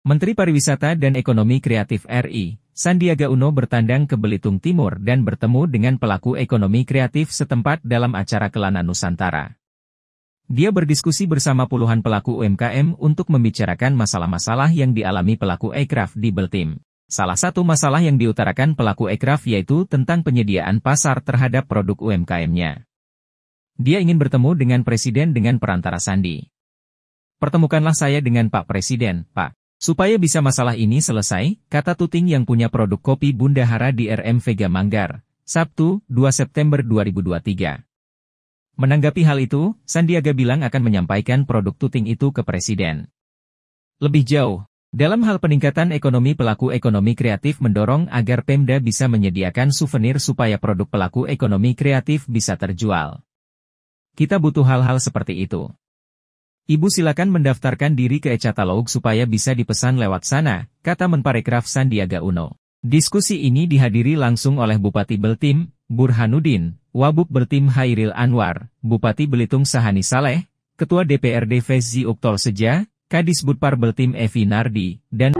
Menteri Pariwisata dan Ekonomi Kreatif RI, Sandiaga Uno bertandang ke Belitung Timur dan bertemu dengan pelaku ekonomi kreatif setempat dalam acara Kelana Nusantara. Dia berdiskusi bersama puluhan pelaku UMKM untuk membicarakan masalah-masalah yang dialami pelaku aircraft di Beltim. Salah satu masalah yang diutarakan pelaku aircraft yaitu tentang penyediaan pasar terhadap produk UMKM-nya. Dia ingin bertemu dengan Presiden dengan perantara Sandi. Pertemukanlah saya dengan Pak Presiden, Pak. Supaya bisa masalah ini selesai, kata Tuting yang punya produk kopi Bunda Hara di RM Vega Manggar, Sabtu, 2 September 2023. Menanggapi hal itu, Sandiaga bilang akan menyampaikan produk Tuting itu ke Presiden. Lebih jauh, dalam hal peningkatan ekonomi pelaku ekonomi kreatif mendorong agar Pemda bisa menyediakan souvenir supaya produk pelaku ekonomi kreatif bisa terjual. Kita butuh hal-hal seperti itu. Ibu silakan mendaftarkan diri ke e-catalog supaya bisa dipesan lewat sana, kata Menparekraf Sandiaga Uno. Diskusi ini dihadiri langsung oleh Bupati Beltim, Burhanuddin, Wabup Beltim Hairil Anwar, Bupati Belitung Sahani Saleh, Ketua DPRD Fezzi Uktol Seja, Kadis Budpar Beltim Evi Nardi, dan...